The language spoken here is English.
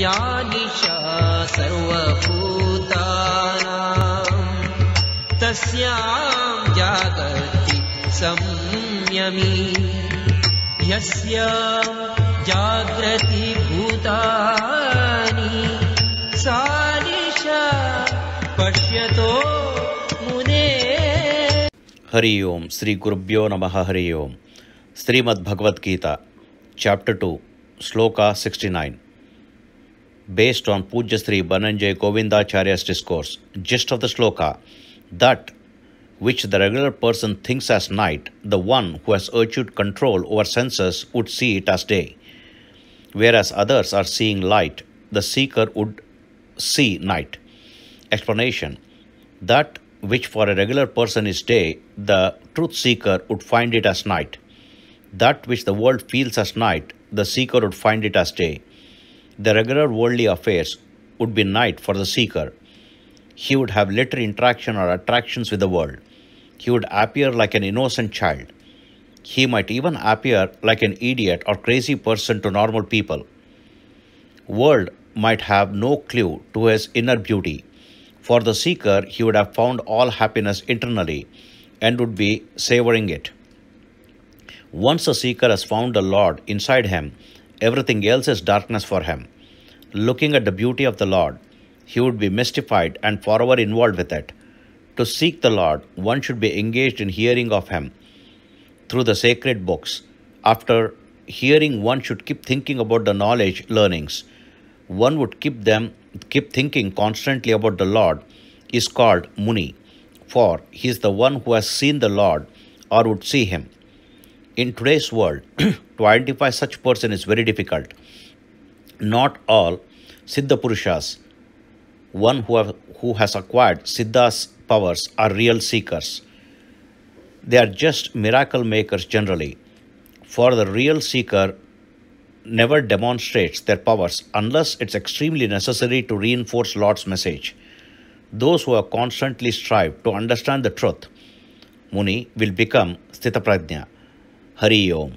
या निशा सर्वभूतानां तस्यां जागर्ति संयमी यस्य जागृति भूतानि सा पश्यतो मुने हरि श्री श्रीगुरुभ्यो नमः हरि ओं श्रीमद्भगवद्गीता chapter two shloka sixty nine based on Puja Sri Bananjay Govindacharya's discourse, gist of the sloka, that which the regular person thinks as night, the one who has achieved control over senses would see it as day. Whereas others are seeing light, the seeker would see night. Explanation That which for a regular person is day, the truth seeker would find it as night. That which the world feels as night, the seeker would find it as day. The regular worldly affairs would be night for the seeker. He would have little interaction or attractions with the world. He would appear like an innocent child. He might even appear like an idiot or crazy person to normal people. World might have no clue to his inner beauty. For the seeker, he would have found all happiness internally and would be savoring it. Once a seeker has found the Lord inside him, Everything else is darkness for him. Looking at the beauty of the Lord, he would be mystified and forever involved with it. To seek the Lord, one should be engaged in hearing of him through the sacred books. After hearing, one should keep thinking about the knowledge, learnings. One would keep them, keep thinking constantly about the Lord is called Muni, for he is the one who has seen the Lord or would see him in today's world, to identify such person is very difficult. Not all Siddha Purushas, one who, have, who has acquired Siddha's powers, are real seekers. They are just miracle makers generally. For the real seeker, never demonstrates their powers unless it's extremely necessary to reinforce Lord's message. Those who are constantly strive to understand the truth, Muni, will become Sthitaprajna. हरिओं